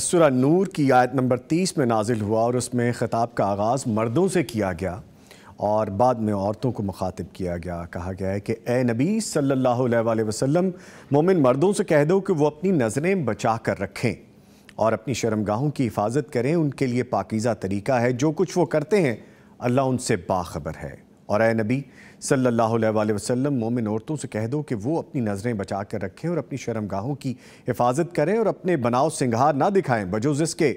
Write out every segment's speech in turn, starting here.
सुरा नूर की आयत नंबर तीस में नाजिल हुआ और उसमें ख़ताब का आगाज़ मर्दों से किया गया और बाद में औरतों को मुखातिब किया गया कहा गया है कि ए नबी सल्लल्लाहु अलैहि वसल्लम मोमिन मर्दों से कह दो कि वो अपनी नज़रें बचा कर रखें और अपनी शर्मगाहों की हिफाजत करें उनके लिए पाकिज़ा तरीका है जो कुछ वो करते हैं अल्लाह उनसे बाखबर है और ए नबी सल्लल्लाहु अलैहि वसल्लम मोमिन औरतों से कह दो कि वो अपनी नज़रें बचा कर रखें और अपनी शर्मगाहों की हिफाजत करें और अपने बनाव सिंगार ना दिखाएं बजोज़ इसके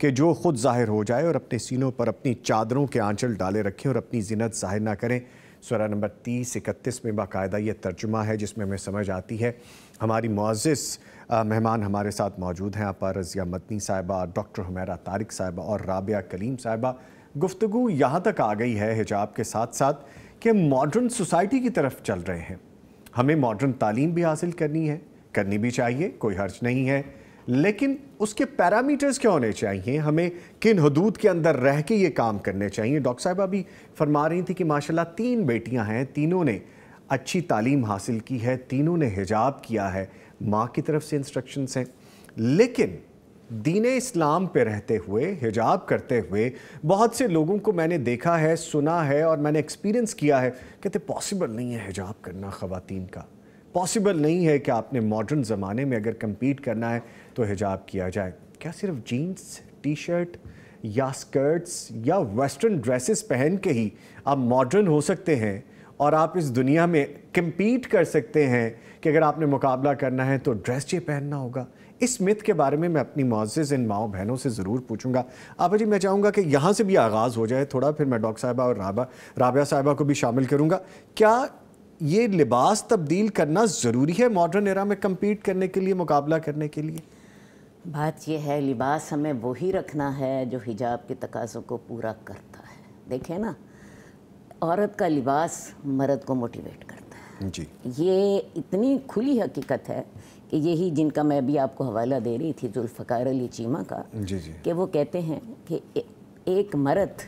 कि जो खुद ज़ाहिर हो जाए और अपने सीनों पर अपनी चादरों के आंचल डाले रखें और अपनी जिनत ज़ाहिर ना करें सरा नंबर तीस इकतीस में बाकायदा यह तर्जुमा है जिसमें हमें समझ आती है हमारी मुआज़ मेहमान हमारे साथ मौजूद हैं आप रज़िया मदनी साहिबा डॉक्टर हुमैरा तारिक साहिबा और राबिया कलीम साहिबा गुफ्तु यहाँ तक आ गई है हिजाब के साथ साथ कि मॉडर्न सोसाइटी की तरफ चल रहे हैं हमें मॉडर्न तालीम भी हासिल करनी है करनी भी चाहिए कोई हर्ज नहीं है लेकिन उसके पैरामीटर्स क्या होने चाहिए हमें किन हदूद के अंदर रह के ये काम करने चाहिए डॉक्टर साहब अभी फरमा रही थी कि माशाल्लाह तीन बेटियां हैं तीनों ने अच्छी तालीम हासिल की है तीनों ने हिजाब किया है माँ की तरफ से इंस्ट्रक्शंस हैं लेकिन दीन इस्लाम पे रहते हुए हिजाब करते हुए बहुत से लोगों को मैंने देखा है सुना है और मैंने एक्सपीरियंस किया है कहते पॉसिबल नहीं है हिजाब करना ख़वातीन का पॉसिबल नहीं है कि आपने मॉडर्न ज़माने में अगर कम्पीट करना है तो हिजाब किया जाए क्या सिर्फ जीन्स टी शर्ट या स्कर्ट्स या वेस्टर्न ड्रेसेस पहन के ही आप मॉडर्न हो सकते हैं और आप इस दुनिया में कम्पीट कर सकते हैं कि अगर आपने मुकाबला करना है तो ड्रेस ये पहनना होगा इस मिथ के बारे में मैं अपनी मुआज़ इन माओ बहनों से ज़रूर पूछूंगा आपा जी मैं चाहूँगा कि यहाँ से भी आगाज़ हो जाए थोड़ा फिर मैं डॉक्टर साहबा और राबा राबिया साहबा को भी शामिल करूँगा क्या ये लिबास तब्दील करना ज़रूरी है मॉडर्न एरा में कम्पीट करने के लिए मुकाबला करने के लिए बात यह है लिबास हमें वही रखना है जो हिजाब के तकाज़ों को पूरा करता है देखें ना औरत का लिबास मर्द को मोटिवेट करता है जी ये इतनी खुली हकीकत है कि यही जिनका मैं अभी आपको हवाला दे रही थी जुल्फ़ार अली चीमा का जी जी कि वो कहते हैं कि एक मर्द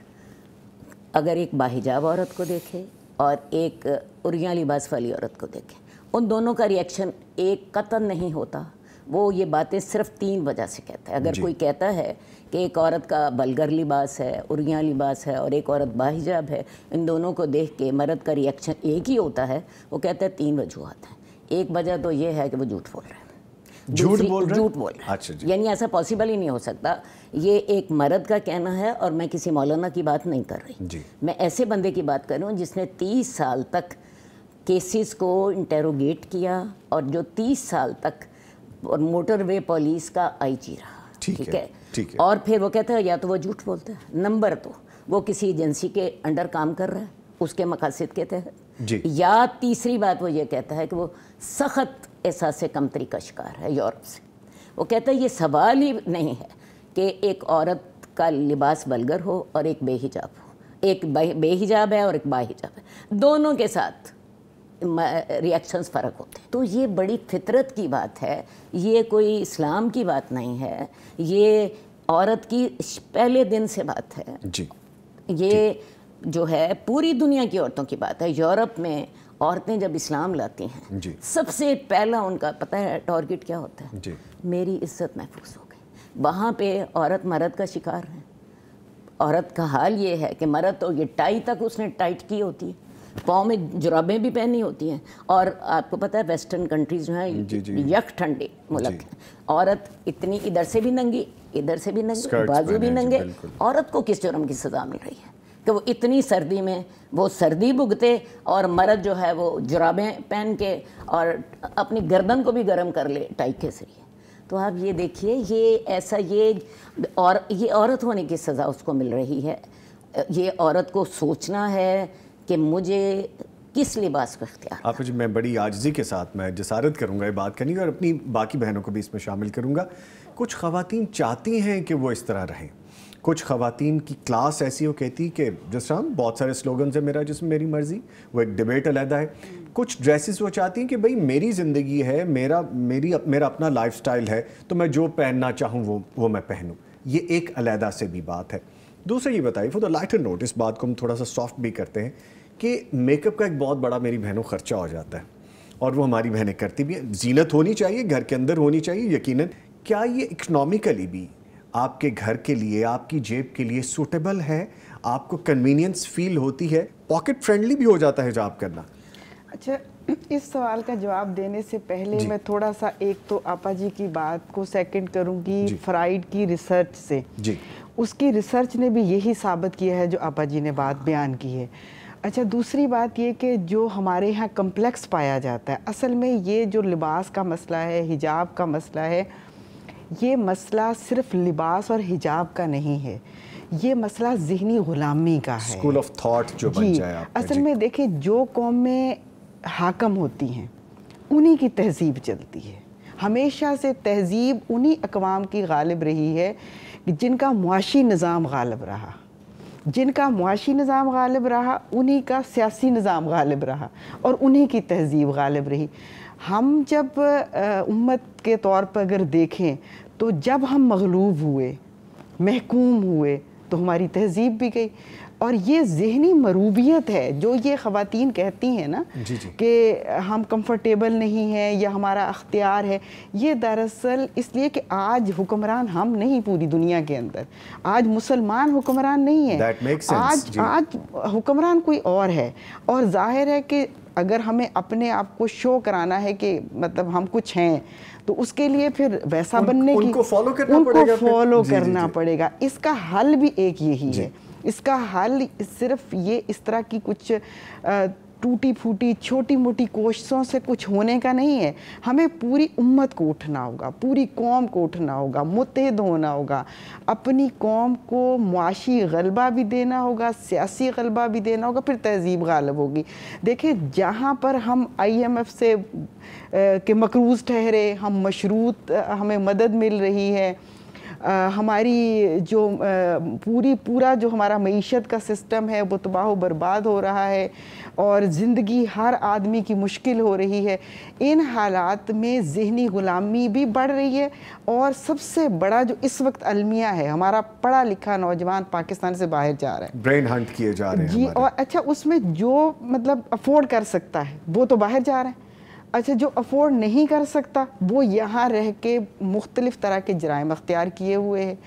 अगर एक बाहिजाब औरत को देखे और एक उरिया लिबास वाली औरत को देखे उन दोनों का रिएक्शन एक कतन नहीं होता वो ये बातें सिर्फ तीन वजह से कहता है अगर कोई कहता है कि एक औरत का बलगर लिबास है उरिया लिबास है और एक औरत बाहिजाब है इन दोनों को देख के मर्द का रिएक्शन एक ही होता है वो कहता है तीन वजूहत हैं एक वजह तो ये है कि वो झूठ बोल रहे हैं झूठ बोल रहे झूठ बोल रहे अच्छा यानी ऐसा पॉसिबल ही नहीं हो सकता ये एक मर्द का कहना है और मैं किसी मौलाना की बात नहीं कर रही जी। मैं ऐसे बंदे की बात कर रही हूँ जिसने तीस साल तक केसेस को इंटेरोगेट किया और जो तीस साल तक मोटरवे पुलिस का आईजी रहा ठीक है, है ठीक है और फिर वो कहता है या तो वो झूठ बोलता है नंबर तो वो किसी एजेंसी के अंडर काम कर रहा है उसके मकासद के तहत या तीसरी बात वो ये कहता है कि वो सख्त एहसास कमतरी का शिकार है यूरोप से वो कहता है ये सवाल ही नहीं है कि एक औरत का लिबास बलगर हो और एक बेहिजाब हो एक बेहिजाब है और एक बाहिजाब है दोनों के साथ रिएक्शंस फ़र्क होते हैं तो ये बड़ी फितरत की बात है ये कोई इस्लाम की बात नहीं है ये औरत की पहले दिन से बात है जी ये जी। जो है पूरी दुनिया की औरतों की बात है यूरोप में औरतें जब इस्लाम लाती हैं सबसे पहला उनका पता है टारगेट क्या होता है मेरी इज्जत महफूज हो गई वहाँ पे औरत मर्द का शिकार है औरत का हाल ये है कि मर्द तो ये टाई तक उसने टाइट की होती है पाँव में जुराबें भी पहनी होती हैं और आपको पता है वेस्टर्न कंट्रीज जो हैं यक ठंडे मुल्क औरत इतनी इधर से भी नंगी इधर से भी नंगी बाजू भी नंगे औरत को किस जुर्म की सज़ा मिल रही है कि वो इतनी सर्दी में वो सर्दी भुगते और मर्द जो है वो जुराबें पहन के और अपनी गर्दन को भी गर्म कर ले टाइके के जरिए तो आप ये देखिए ये ऐसा ये और ये औरत होने की सज़ा उसको मिल रही है ये औरत को सोचना है कि मुझे किस लिबास को अख्तियार आप मुझे मैं बड़ी आजजी के साथ मैं जसारत करूँगा ये बात करनी और अपनी बाकी बहनों को भी इसमें शामिल करूँगा कुछ खातन चाहती हैं कि वो इस तरह रहें कुछ खातन की क्लास ऐसी हो कहती कि जिस हम बहुत सारे स्लोगन्स हैं मेरा जिसमें मेरी मर्ज़ी वो एक डिबेट अलहदा है कुछ ड्रेसेस वो चाहती हैं कि भाई मेरी ज़िंदगी है मेरा मेरी मेरा अपना लाइफस्टाइल है तो मैं जो पहनना चाहूँ वो वो मैं पहनूँ ये एक अलहदा से भी बात है दूसरा ये बताइए फॉर द एंड नोट इस बात को हम थोड़ा सा सॉफ्ट भी करते हैं कि मेकअप का एक बहुत बड़ा मेरी बहनों खर्चा हो जाता है और वो हमारी बहनें करती भी हैं जीनत होनी चाहिए घर के अंदर होनी चाहिए यकीनन क्या ये इकनॉमिकली भी आपके घर के लिए आपकी जेब के लिए सूटेबल है आपको कन्वीनियंस फील होती है पॉकेट फ्रेंडली भी हो जाता है जॉब करना अच्छा इस सवाल का जवाब देने से पहले मैं थोड़ा सा एक तो आपा जी की बात को सेकंड करूंगी फ्राइड की रिसर्च से जी उसकी रिसर्च ने भी यही साबित किया है जो आपा जी ने बात बयान की है अच्छा दूसरी बात ये कि जो हमारे यहाँ कम्प्लेक्स पाया जाता है असल में ये जो लिबास का मसला है हिजाब का मसला है ये मसला सिर्फ लिबास और हिजाब का नहीं है ये मसला जहनी ग़ुलामी का है स्कूल ऑफ थॉट जो बन जाए असल में देखिए जो कौमें हाकम होती हैं उन्हीं की तहजीब चलती है हमेशा से तहजीब उन्हीं अकवाम की गालिब रही है जिनका मुआशी निज़ाम गालिब रहा जिनका मुआशी निज़ाम गालिब रहा उन्हीं का सियासी निज़ाम गालिब रहा और उन्हीं की तहजीब गालिब रही हम जब उम्मत के तौर पर अगर देखें तो जब हम मगलूब हुए महकूम हुए तो हमारी तहजीब भी गई और ये जहनी मरूबियत है जो ये ख़वान कहती हैं ना कि हम कंफर्टेबल नहीं हैं या हमारा अख्तियार है ये दरअसल इसलिए कि आज हुक्मरान हम नहीं पूरी दुनिया के अंदर आज मुसलमान हुक्मरान नहीं है sense, आज आज हुक्मरान कोई और है और जाहिर है कि अगर हमें अपने आप को शो कराना है कि मतलब हम कुछ हैं तो उसके लिए फिर वैसा उन, बनने उनको की उनको फॉलो करना उनको पड़ेगा फॉलो करना जी, पड़ेगा इसका हल भी एक यही है इसका हल सिर्फ ये इस तरह की कुछ आ, टूटी फूटी छोटी मोटी कोशिशों से कुछ होने का नहीं है हमें पूरी उम्मत को उठना होगा पूरी कौम को उठना होगा मुतहद होना होगा अपनी कौम को मुआशी गलबा भी देना होगा सियासी गलबा भी देना होगा फिर तहजीब गालब होगी देखें जहाँ पर हम आई एम एफ़ से के मकरूज़ ठहरे हम मशरूत हमें मदद मिल रही है आ, हमारी जो आ, पूरी पूरा जो हमारा मीशत का सिस्टम है वो तबाह बर्बाद हो रहा है और ज़िंदगी हर आदमी की मुश्किल हो रही है इन हालात में जहनी ग़ुलामी भी बढ़ रही है और सबसे बड़ा जो इस वक्त अलमिया है हमारा पढ़ा लिखा नौजवान पाकिस्तान से बाहर जा रहा है ब्रेन हंट किए जा रहे हैं जी और अच्छा उसमें जो मतलब अफोर्ड कर सकता है वो तो बाहर जा रहा है अच्छा जो अफोर्ड नहीं कर सकता वो यहाँ रह के मुख्तलिफ़ तरह के जराइम अख्तियार किए हुए हैं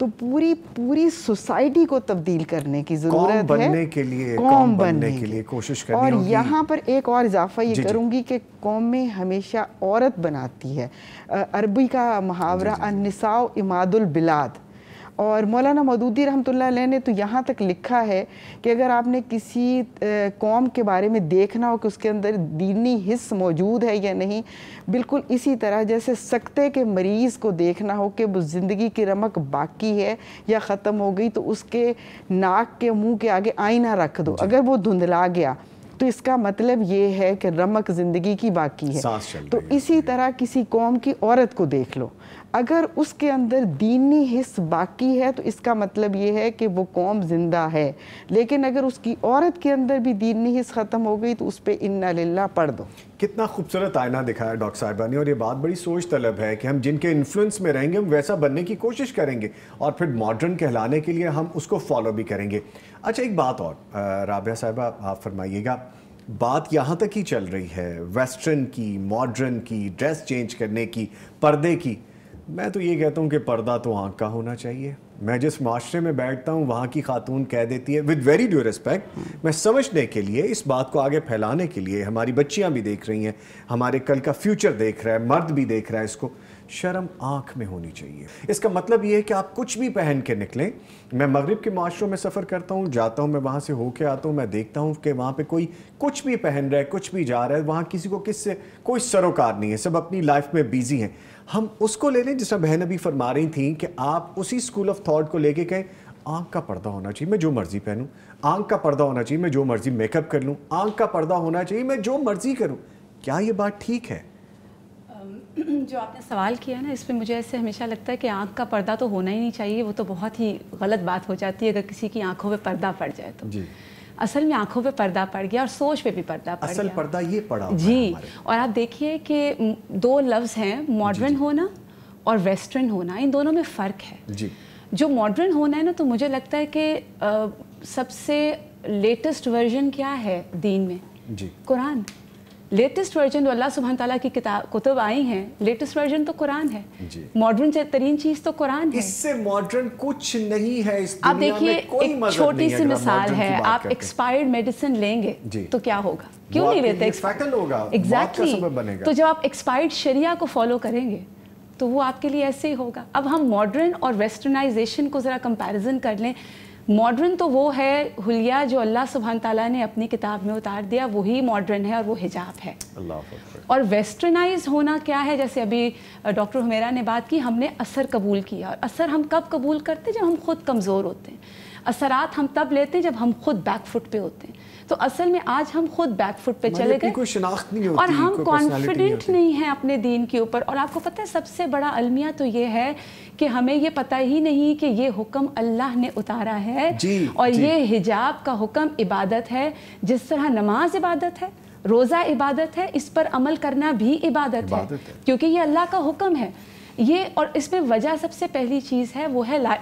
तो पूरी पूरी सोसाइटी को तब्दील करने की ज़रूरत है बनने के लिए कौम बनने के लिए कोशिश करनी और यहाँ पर एक और इजाफा ये करूँगी कि कौमें हमेशा औरत बनाती है अरबी का मुहावरा अनसाओ इमादुल बिलाद और मौलाना मदूदी रहमतुल्लाह ने तो यहाँ तक लिखा है कि अगर आपने किसी कौम के बारे में देखना हो कि उसके अंदर दीनी हिस्स मौजूद है या नहीं बिल्कुल इसी तरह जैसे सकते के मरीज़ को देखना हो कि वो ज़िंदगी की रमक बाकी है या ख़त्म हो गई तो उसके नाक के मुंह के आगे आईना रख दो अगर वो धुंधला गया तो इसका मतलब ये है कि रमक ज़िंदगी की बाकी है तो इसी तरह किसी कौम की औरत को देख लो अगर उसके अंदर दीनी हिस्स बाकी है तो इसका मतलब ये है कि वो कौम ज़िंदा है लेकिन अगर उसकी औरत के अंदर भी दीनी हिस्स ख़त्म हो गई तो उस पर इन्ना लिल्ला पढ़ दो कितना खूबसूरत आयना दिखाया डॉक्टर साहिबा ने और ये बात बड़ी सोच तलब है कि हम जिनके इन्फ्लुएंस में रहेंगे हम वैसा बनने की कोशिश करेंगे और फिर मॉडर्न कहलाने के लिए हम उसको फॉलो भी करेंगे अच्छा एक बात और राबिया साहिबा आप फरमाइएगा बात यहाँ तक ही चल रही है वेस्टर्न की मॉडर्न की ड्रेस चेंज करने की पर्दे की मैं तो ये कहता हूँ कि पर्दा तो आँख का होना चाहिए मैं जिस माशरे में बैठता हूँ वहाँ की खातून कह देती है विद वेरी ड्यू रिस्पेक्ट मैं समझने के लिए इस बात को आगे फैलाने के लिए हमारी बच्चियाँ भी देख रही हैं हमारे कल का फ्यूचर देख रहा है मर्द भी देख रहा है इसको शर्म आंख में होनी चाहिए इसका मतलब यह है कि आप कुछ भी पहन के निकलें मैं मगरब के माशरों में सफ़र करता हूँ जाता हूँ मैं वहाँ से होके आता हूँ मैं देखता हूँ कि वहाँ पर कोई कुछ भी पहन रहा है कुछ भी जा रहा है वहाँ किसी को किस से कोई सरोकार नहीं है सब अपनी लाइफ में बिजी हैं हम उसको ले लें जिसमें बहन अभी फरमा रही थी कि आप उसी स्कूल ऑफ थाट को लेके कहें आंख का पर्दा होना चाहिए मैं जो मर्ज़ी पहनूं आंख का पर्दा होना चाहिए मैं जो मर्ज़ी मेकअप कर लूँ आंख का पर्दा होना चाहिए मैं जो मर्ज़ी करूँ क्या ये बात ठीक है जो आपने सवाल किया ना इसमें मुझे ऐसे हमेशा लगता है कि आँख का पर्दा तो होना ही नहीं चाहिए वो तो बहुत ही गलत बात हो जाती है अगर किसी की आँखों पे पर्दा पड़ जाए तो जी असल में आंखों पे पर्दा पड़ गया और सोच पे भी पर्दा पड़ असल गया। पर्दा ये पड़ा जी और आप देखिए कि दो लफ्ज हैं मॉडर्न होना और वेस्टर्न होना इन दोनों में फ़र्क है जी जो मॉडर्न होना है ना तो मुझे लगता है कि सबसे लेटेस्ट वर्जन क्या है दीन में जी कुरान लेटेस्ट वर्जन जो अल्लाह सुबहान तला की किताब कुतुब आई हैं लेटेस्ट वर्जन तो कुरान है मॉडर्न तरीन चीज तो कुरान है इससे मॉडर्न कुछ नहीं है इस आप देखिए एक छोटी सी मिसाल है आप एक्सपायर्ड मेडिसिन लेंगे तो क्या होगा क्यों नहीं लेते एग्जैक्टली तो जब आप एक्सपायर्ड शरिया को फॉलो करेंगे तो वो आपके लिए ऐसे ही होगा अब हम मॉडर्न और वेस्टर्नाइजेशन को ज़रा कंपैरिजन कर लें मॉडर्न तो वो है हुलिया जो अल्लाह सुबहान तला ने अपनी किताब में उतार दिया वही मॉडर्न है और वो हिजाब है और वेस्टर्नाइज होना क्या है जैसे अभी डॉक्टर हमेरा ने बात की हमने असर कबूल किया और असर हम कब कबूल करते हैं जब हम खुद कमज़ोर होते हैं असरात हम तब लेते हैं जब हम खुद बैकफुट पे होते हैं तो असल में आज हम खुद बैकफुट पे मतलब चले गए और हम कॉन्फिडेंट नहीं हैं अपने दीन के ऊपर और आपको पता है सबसे बड़ा अलमिया तो ये है कि हमें ये पता ही नहीं कि ये हुक्म अल्लाह ने उतारा है और ये हिजाब का हुक्म इबादत है जिस तरह नमाज इबादत है रोज़ा इबादत है इस पर अमल करना भी इबादत, इबादत है, है क्योंकि ये अल्लाह का हुक्म है ये और इसमें वजह सबसे पहली चीज़ है वो है ला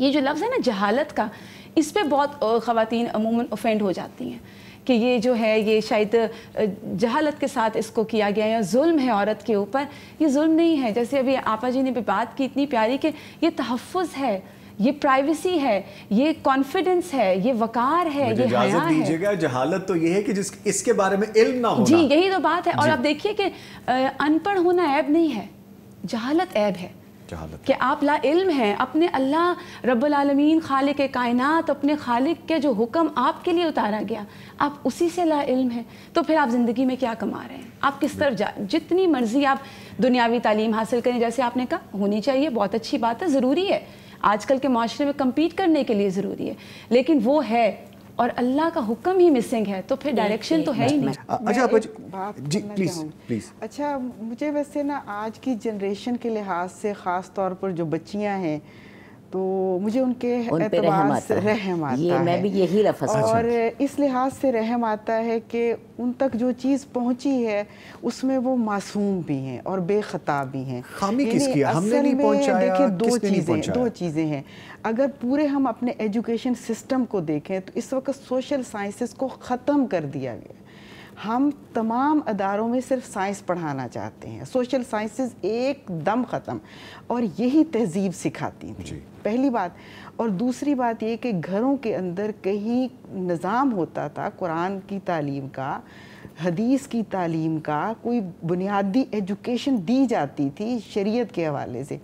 ये जो लफ्ज़ है ना जहालत का इस पर बहुत ख़वान अमूमन ऑफेंड हो जाती हैं कि ये जो है ये शायद जहालत के साथ इसको किया गया या जुल्म है औरत के ऊपर ये जुल्म नहीं है जैसे अभी आपा जी ने भी बात की इतनी प्यारी कि ये तहफ़ है ये प्राइवेसी है ये कॉन्फिडेंस है ये वकार है ये हया है जहालत तो ये है कि जिस इसके बारे में इल्म ना होना। जी यही तो बात है और आप देखिए कि अनपढ़ होना ऐब नहीं है जहालत ऐब है जहालत कि आप ला इल्म हैं अपने अल्लाह रबालमीन खाल के कायनात अपने खालिक के जो हुक्म आपके लिए उतारा गया आप उसी से ला इल्म हैं तो फिर आप ज़िंदगी में क्या कमा रहे हैं आप किस तरफ जा जितनी मर्ज़ी आप दुनियावी तालीम हासिल करें जैसे आपने कहा होनी चाहिए बहुत अच्छी बात है ज़रूरी है आजकल के माशरे में कम्पीट करने के लिए ज़रूरी है लेकिन वो है और अल्लाह का हुक्म ही मिसिंग है तो फिर डायरेक्शन तो है ही नहीं अच्छा बात जी प्लीज प्लीज अच्छा मुझे वैसे ना आज की जनरेशन के लिहाज से ख़ास तौर पर जो बच्चियां हैं तो मुझे उनके उन रहम आता है रहम आता ये है। मैं भी यही और इस लिहाज से रहम आता है कि उन तक जो चीज़ पहुंची है उसमें वो मासूम भी हैं और बेखता भी हैं किसकी हमने नहीं पहुंचाया देखिए दो चीज़ें दो चीज़ें हैं अगर पूरे हम अपने एजुकेशन सिस्टम को देखें तो इस वक्त सोशल साइंसिस को ख़त्म कर दिया गया हम तमाम अदारों में सिर्फ साइंस पढ़ाना चाहते हैं सोशल साइंसेस एकदम ख़त्म और यही तहजीब सिखाती थी पहली बात और दूसरी बात ये कि घरों के अंदर कहीं निज़ाम होता था कुरान की तालीम का हदीस की तालीम का कोई बुनियादी एजुकेशन दी जाती थी शरीयत के हवाले से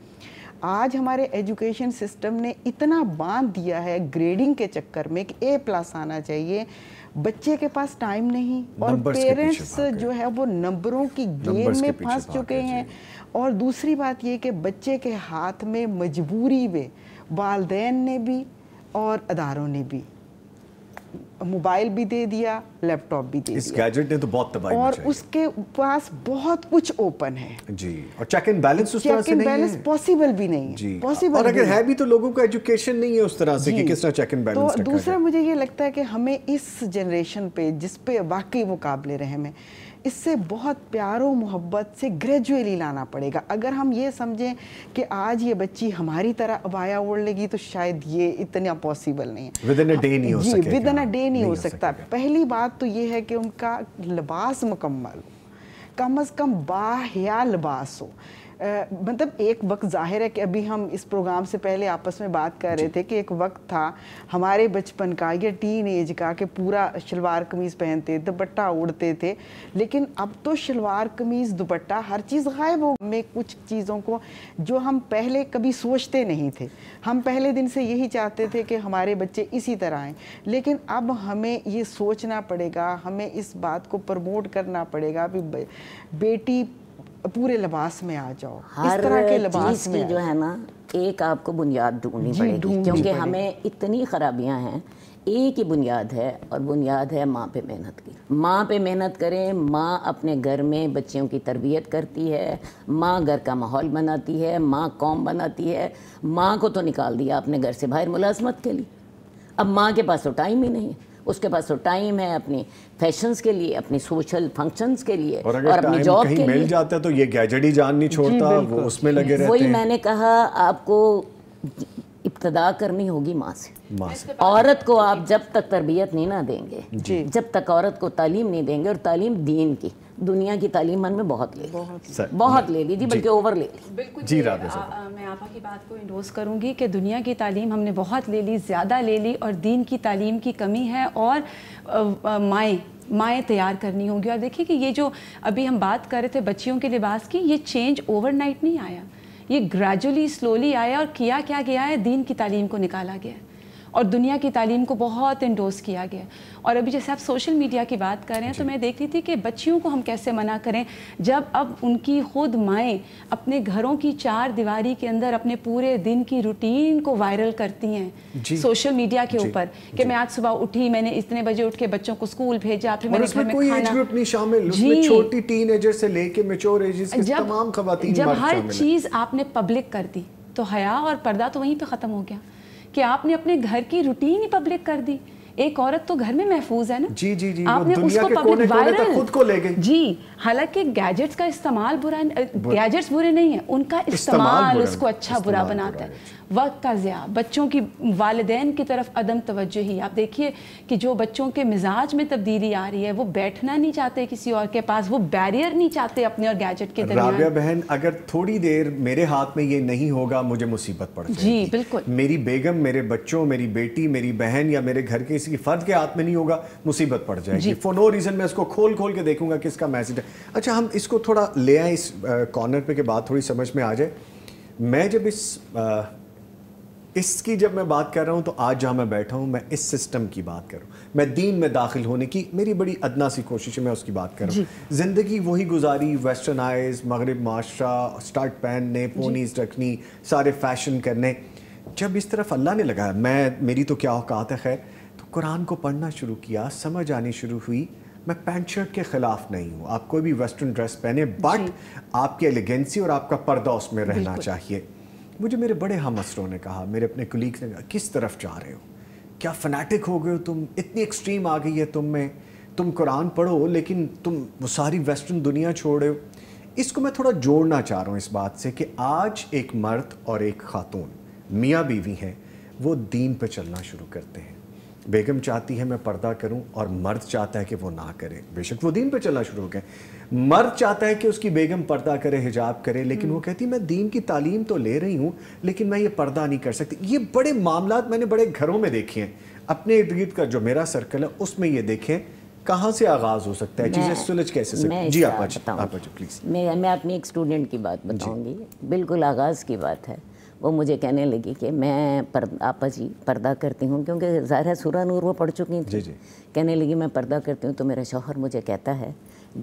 आज हमारे एजुकेशन सिस्टम ने इतना बांध दिया है ग्रेडिंग के चक्कर में कि ए प्लस आना चाहिए बच्चे के पास टाइम नहीं और पेरेंट्स जो है वो नंबरों की गेम में फंस चुके हैं और दूसरी बात ये कि बच्चे के हाथ में मजबूरी में वालदेन ने भी और अदारों ने भी मोबाइल भी दे दिया लैपटॉप भी दे इस गैजेट ने तो बहुत तबाही और उसके पास बहुत कुछ ओपन है जी और चेक एंड बैलेंस उस तरह से नहीं है पॉसिबल भी नहीं है पॉसिबल और अगर है भी तो लोगों का एजुकेशन नहीं है उस तरह से कि किस तरह चेक एंड बैलेंस तो दूसरा मुझे ये लगता है कि हमें इस जनरेशन पे जिस पे वाकई मुकाबले रहे हैं इससे बहुत प्यार मोहब्बत से ग्रेजुअली लाना पड़ेगा अगर हम ये समझें कि आज ये बच्ची हमारी तरह अबाया ओढ़ लेगी तो शायद ये इतना पॉसिबल नहीं है विद इन अ डे नहीं हो जी विद इन अ डे नहीं हो सकता पहली बात बात तो ये है कि उनका लिबास मुकम्मल हो कम अज़ कम बाह्या लिबास हो मतलब एक वक्त जाहिर है कि अभी हम इस प्रोग्राम से पहले आपस में बात कर रहे थे कि एक वक्त था हमारे बचपन का या टीन एज का कि पूरा शलवार कमीज़ पहनते दुपट्टा उड़ते थे लेकिन अब तो शलवार कमीज़ दुपट्टा हर चीज़ गायब हो में कुछ चीज़ों को जो हम पहले कभी सोचते नहीं थे हम पहले दिन से यही चाहते थे कि हमारे बच्चे इसी तरह आएँ लेकिन अब हमें ये सोचना पड़ेगा हमें इस बात को प्रमोट करना पड़ेगा भी बेटी पूरे लिबास में आ जाओ हर इस तरह के लिबास में जो है ना एक आपको बुनियाद ढूंढनी पड़ेगी क्योंकि हमें इतनी खराबियां हैं एक ही बुनियाद है और बुनियाद है माँ पे मेहनत की माँ पे मेहनत करें माँ अपने घर में बच्चियों की तरबियत करती है माँ घर का माहौल बनाती है माँ कौम बनाती है माँ को तो निकाल दिया अपने घर से बाहर मुलाजमत के लिए अब माँ के पास तो टाइम ही नहीं है उसके पास तो टाइम है अपनी फैशंस के लिए अपनी सोशल फंक्शंस के लिए और, और अपनी जॉब के मिल जाता है तो ये गैजेट ही जान नहीं छोड़ता वो उसमें लगे रहते वही मैंने कहा आपको इब्तदा करनी होगी माँ से औरत को आप जब तक तरबियत नहीं ना देंगे जब तक औरत को तालीम नहीं देंगे और तालीम दीन की दुनिया की तालीम मन में बहुत ले बहुत, बहुत ले ली थी बल्कि ओवर ले ली बिल्कुल जी राधे मैं आपा की बात को इंडोज़ करूंगी कि दुनिया की तालीम हमने बहुत ले ली ज़्यादा ले ली और दीन की तालीम की कमी है और माए माएँ तैयार करनी होंगी और देखिए कि ये जो अभी हम बात कर रहे थे बच्चियों के लिबास की ये चेंज ओवरनाइट नहीं आया ये ग्रेजुअली स्लोली आया और किया क्या गया है दीन की तालीम को निकाला गया है और दुनिया की तालीम को बहुत इंडोस किया गया और अभी जैसे आप सोशल मीडिया की बात कर रहे हैं तो मैं देख रही थी कि बच्चियों को हम कैसे मना करें जब अब उनकी खुद माएँ अपने घरों की चार दीवारी के अंदर अपने पूरे दिन की रूटीन को वायरल करती हैं सोशल मीडिया के ऊपर कि मैं आज सुबह उठी मैंने इतने बजे उठ के बच्चों को स्कूल भेजा फिर मैंने घर में खाना शामिल छोटी से लेके तमाम जब हर चीज़ आपने पब्लिक कर दी तो हया और पर्दा तो वहीं पे ख़त्म हो गया कि आपने अपने घर की रूटीन ही पब्लिक कर दी एक औरत तो घर में महफूज है ना जी जी जी आपने उसको पब्लिक वायरल खुद को ले गई जी हालांकि गैजेट्स का इस्तेमाल बुरा गैजेट्स बुरे नहीं है उनका इस्तेमाल उसको अच्छा बुरा बनाता है वक्त का ज़्या बच्चों की वालदेन की तरफ अदम तवज्जो ही आप देखिए कि जो बच्चों के मिजाज में तब्दीली आ रही है वो बैठना नहीं चाहते किसी और के पास वो बैरियर नहीं चाहते अपने और गैजेट के राबिया बहन अगर थोड़ी देर मेरे हाथ में ये नहीं होगा मुझे मुसीबत पड़ जी बिल्कुल मेरी बेगम मेरे बच्चों मेरी बेटी मेरी बहन या मेरे घर के किसी फर्द के हाथ में नहीं होगा मुसीबत पड़ जाएगी फॉर नो रीज़न मैं इसको खोल खोल के देखूंगा किसका मैसेज है अच्छा हम इसको थोड़ा ले आए इस कॉर्नर पर के बाद थोड़ी समझ में आ जाए मैं जब इस इसकी जब मैं बात कर रहा हूँ तो आज जहाँ मैं बैठा हूँ मैं इस सिस्टम की बात कर रहा हूँ मैं दीन में दाखिल होने की मेरी बड़ी अदना सी कोशिश है मैं उसकी बात कर रहा हूँ ज़िंदगी वही गुजारी वेस्टर्नाइज मगरब माशरा स्टार्ट पहनने पोनीज रखनी सारे फैशन करने जब इस तरफ अल्लाह ने लगाया मैं मेरी तो क्या औकात है खैर तो कुरान को पढ़ना शुरू किया समझ आनी शुरू हुई मैं पैंट शर्ट के ख़िलाफ़ नहीं हूँ आप कोई भी वेस्टर्न ड्रेस पहने बट आपकी एलिगेंसी और आपका पर्दा उसमें रहना चाहिए मुझे मेरे बड़े हम असरों ने कहा मेरे अपने कुलीग्स ने कहा किस तरफ जा रहे हो क्या फनाटिक हो गए हो तुम इतनी एक्सट्रीम आ गई है तुम में तुम कुरान पढ़ो लेकिन तुम वो सारी वेस्टर्न दुनिया छोड़ हो इसको मैं थोड़ा जोड़ना चाह रहा हूँ इस बात से कि आज एक मर्द और एक खातून मियाँ बीवी हैं वो दीन पर चलना शुरू करते हैं बेगम चाहती है मैं पर्दा करूं और मर्द चाहता है कि वो ना करे बेशक वो दीन पे चलना शुरू हो गए मर्द चाहता है कि उसकी बेगम पर्दा करे हिजाब करे लेकिन वो हम्म। कहती मैं दीन की तालीम तो ले रही हूँ लेकिन मैं ये पर्दा नहीं कर सकती ये बड़े मामला मैंने बड़े घरों में देखे हैं अपने इर्द गिर्द का जो मेरा सर्कल है उसमें ये देखें कहाँ से आगाज हो सकता है चीज़ें सुलझ कैसे जी आप प्लीज़ मैं अपनी एक स्टूडेंट की बात बताऊंगी बिल्कुल आगाज़ की बात है वो मुझे कहने लगी कि मैं पर, आपा जी पर्दा करती हूँ क्योंकि ज़ाहिर है सूरा नूर वो पढ़ चुकी थी जी जी। कहने लगी मैं पर्दा करती हूँ तो मेरा शोहर मुझे कहता है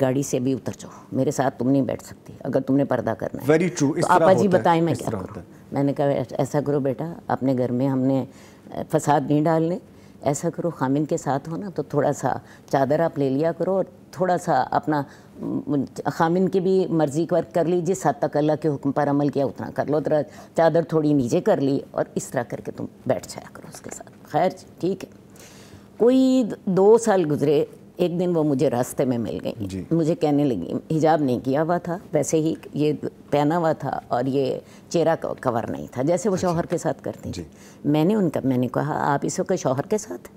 गाड़ी से भी उतर जाओ मेरे साथ तुम नहीं बैठ सकती अगर तुमने पर्दा करना है वेरी ट्रू तो आपा जी बताएं मैं क्या करूँ मैंने कहा ऐसा करो बेटा अपने घर में हमने फसाद नहीं डालने ऐसा करो खामिन के साथ हो ना तो थोड़ा सा चादर आप ले लिया करो और थोड़ा सा अपना खामिन की भी मर्ज़ी पर कर ली जिस हद तक अल्लाह के हुक्म पर अमल किया उतना कर लो तरह चादर थोड़ी नीचे कर ली और इस तरह करके तुम बैठ जाया करो उसके साथ खैर ठीक है कोई दो साल गुजरे एक दिन वो मुझे रास्ते में मिल गई मुझे कहने लगी हिजाब नहीं किया हुआ था वैसे ही ये पहना हुआ था और ये चेहरा कवर नहीं था जैसे वो अच्छा। शौहर के साथ करती थी मैंने उनका मैंने कहा आप इस वक्त शौहर के साथ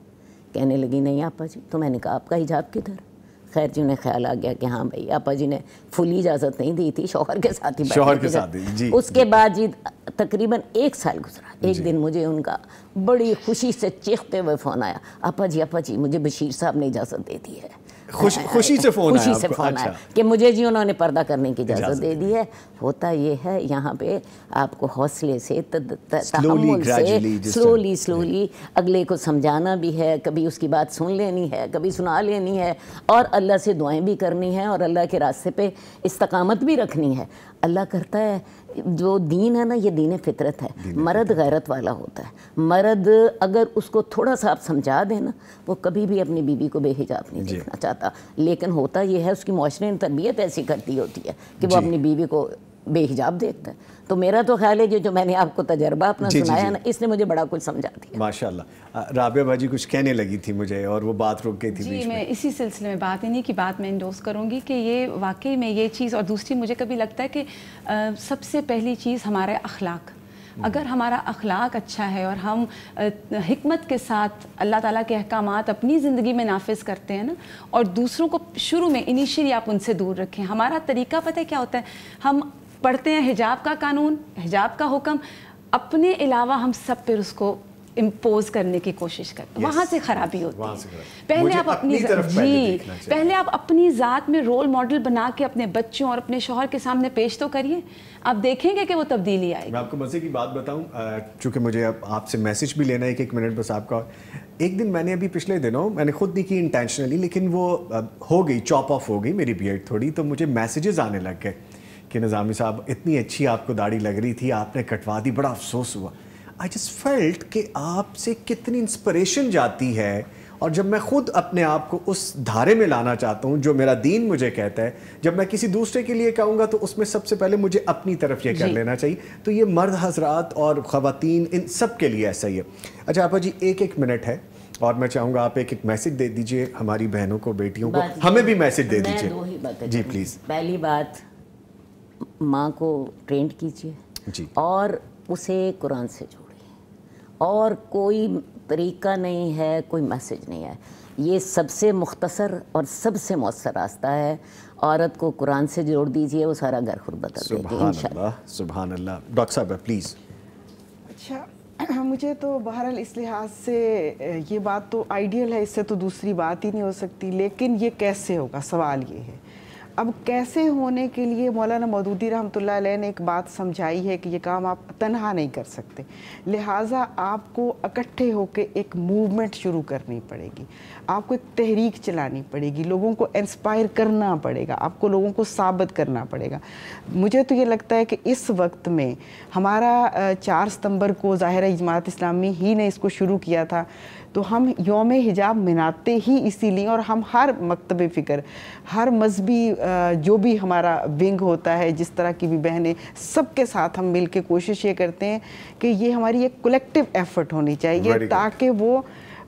कहने लगी नहीं आपा जी तो मैंने कहा आपका हिजाब किधर खैर जी उन्हें ख्याल आ गया कि हाँ भाई आपा जी ने फुली इजाज़त नहीं दी थी शोहर के साथ ही शोहर के साथ जी उसके बाद जी तकरीबन एक साल गुजरा एक दिन मुझे उनका बड़ी खुशी से चीखते हुए फ़ोन आया आपा जी आपा जी मुझे बशीर साहब ने इजाज़त दे दी है खुश खुशी से फ़ोन खुशी से फ़ोन अच्छा। आया कि मुझे जी उन्होंने पर्दा करने की इजाज़त दे दी है होता ये है यहाँ पे आपको हौसले से से स्लोली स्लोली अगले को समझाना भी है कभी उसकी बात सुन लेनी है कभी सुना लेनी है और अल्लाह से दुआएं भी करनी है और अल्लाह के रास्ते पे इस्तकामत भी रखनी है अल्लाह करता है जो दीन है ना ये दीन फितरत है मर्द गैरत वाला होता है मर्द अगर उसको थोड़ा सा आप समझा देना वो कभी भी अपनी बीवी को बेहिजाब नहीं देखना चाहता लेकिन होता ये है उसकी माशरे तरबियत ऐसी करती होती है कि वो अपनी बीवी को बेहिजाब देखता है तो मेरा तो ख्याल है कि जो मैंने आपको तजर्बा अपना जी, सुनाया ना इसने मुझे बड़ा कुछ समझा दिया माशाल्लाह राबिया भाजी कुछ कहने लगी थी मुझे और वो बात रुक गई थी जी मैं इसी सिलसिले में बात इन्हीं की बात मैं इंडोज करूँगी कि ये वाकई में ये चीज़ और दूसरी मुझे कभी लगता है कि सबसे पहली चीज़ हमारा अखलाक हम्म। अगर हमारा अखलाक अच्छा है और हम हमत के साथ अल्लाह ताला के अहकाम अपनी ज़िंदगी में नाफिज करते हैं ना और दूसरों को शुरू में इनिशियली आप उनसे दूर रखें हमारा तरीका पता है क्या होता है हम पढ़ते हैं हिजाब का कानून हिजाब का हुक्म अपने अलावा हम सब पर उसको इम्पोज करने की कोशिश करते yes. वहाँ से खराबी होती है पहले आप अपनी, जी पहले आप अपनी ज़ात में रोल मॉडल बना के अपने बच्चों और अपने शोहर के सामने पेश तो करिए आप देखेंगे कि वो तब्दीली आएगी मैं आपको मज़े की बात बताऊं चूँकि मुझे अब आपसे मैसेज भी लेना है कि एक मिनट बस आपका एक दिन मैंने अभी पिछले दिनों मैंने खुद नहीं की इंटेंशनली लेकिन वो हो गई चॉप ऑफ हो गई मेरी बी थोड़ी तो मुझे मैसेजेस आने लग गए कि निज़ामी साहब इतनी अच्छी आपको दाढ़ी लग रही थी आपने कटवा दी बड़ा अफसोस हुआ आई जस्ट फेल्ट कि आपसे कितनी इंस्परेशन जाती है और जब मैं ख़ुद अपने आप को उस धारे में लाना चाहता हूँ जो मेरा दीन मुझे कहता है जब मैं किसी दूसरे के लिए कहूँगा तो उसमें सबसे पहले मुझे अपनी तरफ ये कर लेना चाहिए तो ये मर्द हजरात और ख़वातीन इन सब के लिए ऐसा ही है अच्छा आपा जी एक एक मिनट है और मैं चाहूँगा आप एक एक मैसेज दे दीजिए हमारी बहनों को बेटियों को हमें भी मैसेज दे दीजिए जी प्लीज़ पहली बात माँ को ट्रेंड कीजिए और उसे कुरान से जोड़िए और कोई तरीका नहीं है कोई मैसेज नहीं है ये सबसे मुख्तसर और सबसे मौसर रास्ता है औरत को कुरान से जोड़ दीजिए वो सारा घर खुद बदल सुबह अल्लाह डॉक्टर साहब प्लीज़ अच्छा मुझे तो बहरहाल इस लिहाज से ये बात तो आइडियल है इससे तो दूसरी बात ही नहीं हो सकती लेकिन ये कैसे होगा सवाल ये है अब कैसे होने के लिए मौलाना मदूदी रहमतुल्लाह ने एक बात समझाई है कि ये काम आप तनहा नहीं कर सकते लिहाजा आपको इकट्ठे होकर एक मूवमेंट शुरू करनी पड़ेगी आपको एक तहरीक चलानी पड़ेगी लोगों को इंस्पायर करना पड़ेगा आपको लोगों को साबित करना पड़ेगा मुझे तो ये लगता है कि इस वक्त में हमारा चार सितंबर को ज़ाहिर जमात इस्लामी ही ने इसको शुरू किया था तो हम योम हिजाब मनाते ही इसीलिए और हम हर मकतब फ़िक्र हर मजहबी जो भी हमारा विंग होता है जिस तरह की भी बहनें सब के साथ हम मिल के कोशिश ये करते हैं कि ये हमारी एक कलेक्टिव एफर्ट होनी चाहिए ताकि वो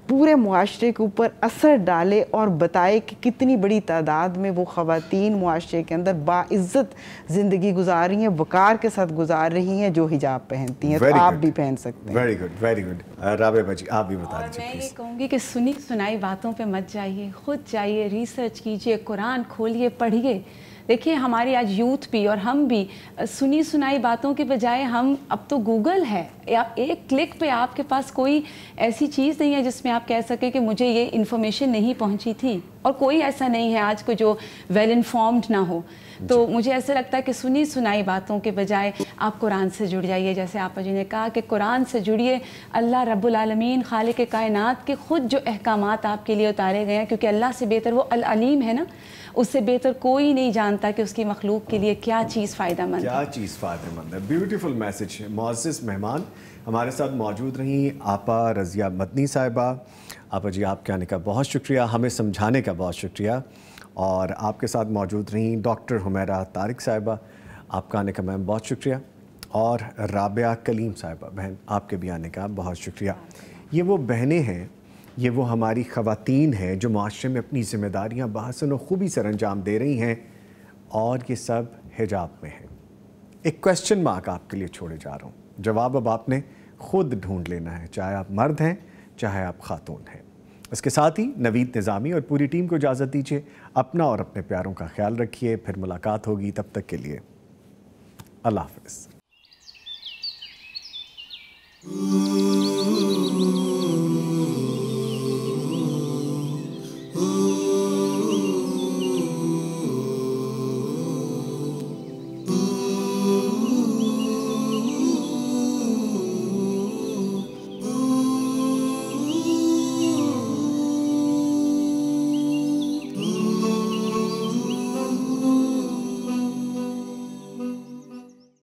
पूरे मुआरे के ऊपर असर डाले और बताए कि कितनी बड़ी तादाद में वो ख़वान मुआरे के अंदर बाज़्ज़त ज़िंदगी गुजार रही हैं वक़ार के साथ गुजार रही हैं जो हिजाब पहनती हैं तो आप भी पहन सकते हैं वेरी गुड वेरी गुड राबे बची आप भी बता दीजिए मैं ये कहूँगी कि सुनी सुनाई बातों पर मत जाइए खुद जाइए रिसर्च कीजिए कुरान खोलिए पढ़िए देखिए हमारी आज यूथ भी और हम भी सुनी सुनाई बातों के बजाय हम अब तो गूगल है आप एक क्लिक पे आपके पास कोई ऐसी चीज़ नहीं है जिसमें आप कह सकें कि मुझे ये इन्फॉर्मेशन नहीं पहुंची थी और कोई ऐसा नहीं है आज को जो वेल इन्फॉर्म्ड ना हो तो मुझे ऐसा लगता है कि सुनी सुनाई बातों के बजाय आप कुरान से जुड़ जाइए जैसे आप जी ने कहा कि कुरान से जुड़िए अल्लाह रब्लमीन खाल के कायनात के ख़ुद जो अहकाम आपके लिए उतारे गए हैं क्योंकि अल्लाह से बेहतर वो अलीम है ना उससे बेहतर कोई नहीं जानता कि उसकी मखलूक के लिए क्या चीज़ फ़ायदा मंद क्या चीज़ फ़ायदेमंद है ब्यूटीफुल मैसेज मोजिस मेहमान हमारे साथ मौजूद रहीं आपा रज़िया मदनी साहिबा आपा जी आपके आने का बहुत शुक्रिया हमें समझाने का बहुत शुक्रिया और आपके साथ मौजूद रहीं डॉक्टर हुमैरा तारिक साहिबा आपका आने का मैम बहुत शुक्रिया और राबिया कलीम साहिबा बहन आपके भी आने का बहुत शुक्रिया ये वो बहनें हैं ये वो हमारी ख़वातीन हैं जो माशरे में अपनी ज़िम्मेदारियाँ बहसन खूबी सर अंजाम दे रही हैं और ये सब हिजाब में है एक क्वेश्चन मार्क आपके लिए छोड़े जा रहा हूँ जवाब अब आपने खुद ढूंढ लेना है चाहे आप मर्द हैं चाहे आप खातून हैं इसके साथ ही नवीद निज़ामी और पूरी टीम को इजाज़त दीजिए अपना और अपने प्यारों का ख्याल रखिए फिर मुलाकात होगी तब तक के लिए अल्लाह हाफ